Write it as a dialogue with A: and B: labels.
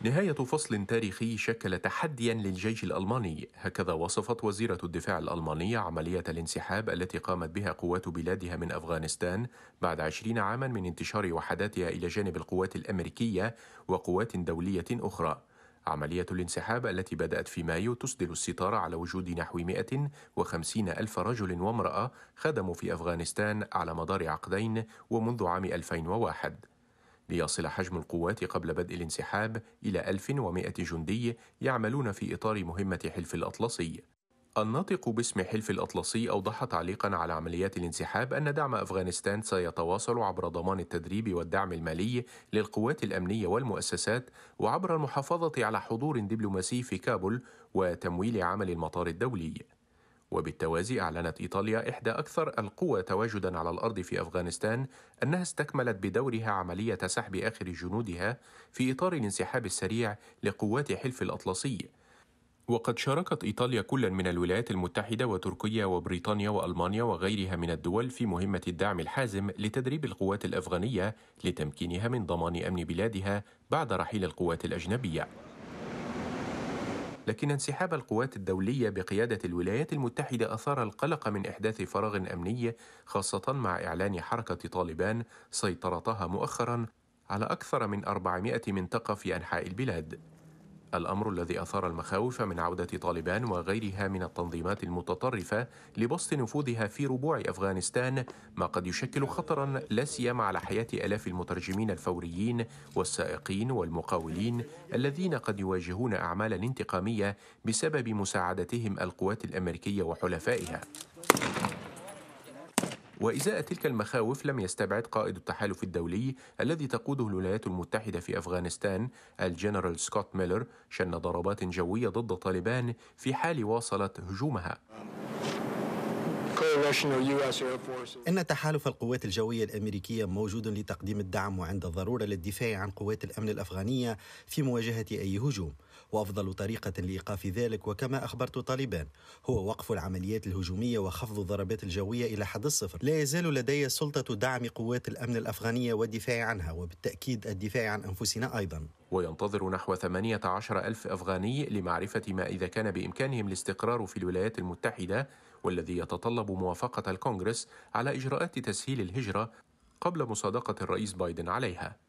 A: نهاية فصل تاريخي شكل تحديا للجيش الألماني هكذا وصفت وزيرة الدفاع الألمانية عملية الانسحاب التي قامت بها قوات بلادها من أفغانستان بعد عشرين عاما من انتشار وحداتها إلى جانب القوات الأمريكية وقوات دولية أخرى عملية الانسحاب التي بدأت في مايو تسدل الستار على وجود نحو 150 ألف رجل وامرأة خدموا في أفغانستان على مدار عقدين ومنذ عام 2001 ليصل حجم القوات قبل بدء الانسحاب إلى 1100 جندي يعملون في إطار مهمة حلف الأطلسي. الناطق باسم حلف الأطلسي أوضح تعليقا على عمليات الانسحاب أن دعم أفغانستان سيتواصل عبر ضمان التدريب والدعم المالي للقوات الأمنية والمؤسسات وعبر المحافظة على حضور دبلوماسي في كابول وتمويل عمل المطار الدولي. وبالتوازي أعلنت إيطاليا إحدى أكثر القوى تواجدا على الأرض في أفغانستان أنها استكملت بدورها عملية سحب آخر جنودها في إطار الانسحاب السريع لقوات حلف الأطلسي وقد شاركت إيطاليا كل من الولايات المتحدة وتركيا وبريطانيا وألمانيا وغيرها من الدول في مهمة الدعم الحازم لتدريب القوات الأفغانية لتمكينها من ضمان أمن بلادها بعد رحيل القوات الأجنبية لكن انسحاب القوات الدولية بقيادة الولايات المتحدة أثار القلق من إحداث فراغ أمني خاصة مع إعلان حركة طالبان سيطرتها مؤخرا على أكثر من 400 منطقة في أنحاء البلاد الأمر الذي أثار المخاوف من عودة طالبان وغيرها من التنظيمات المتطرفة لبسط نفوذها في ربوع أفغانستان ما قد يشكل خطرا لا سيما على حياة آلاف المترجمين الفوريين والسائقين والمقاولين الذين قد يواجهون أعمالا انتقامية بسبب مساعدتهم القوات الأمريكية وحلفائها وإزاء تلك المخاوف لم يستبعد قائد التحالف الدولي الذي تقوده الولايات المتحدة في أفغانستان الجنرال سكوت ميلر شن ضربات جوية ضد طالبان في حال واصلت هجومها
B: إن تحالف القوات الجوية الأمريكية موجود لتقديم الدعم وعند الضرورة للدفاع عن قوات الأمن الأفغانية في مواجهة أي هجوم وأفضل طريقة لإيقاف ذلك وكما أخبرت طالبان هو وقف العمليات الهجومية وخفض الضربات الجوية إلى حد الصفر لا يزال لدي سلطة دعم قوات الأمن الأفغانية والدفاع عنها وبالتأكيد الدفاع عن أنفسنا أيضا
A: وينتظر نحو 18 ألف أفغاني لمعرفة ما إذا كان بإمكانهم الاستقرار في الولايات المتحدة والذي يتطلب موافقة الكونغرس على إجراءات تسهيل الهجرة قبل مصادقة الرئيس بايدن عليها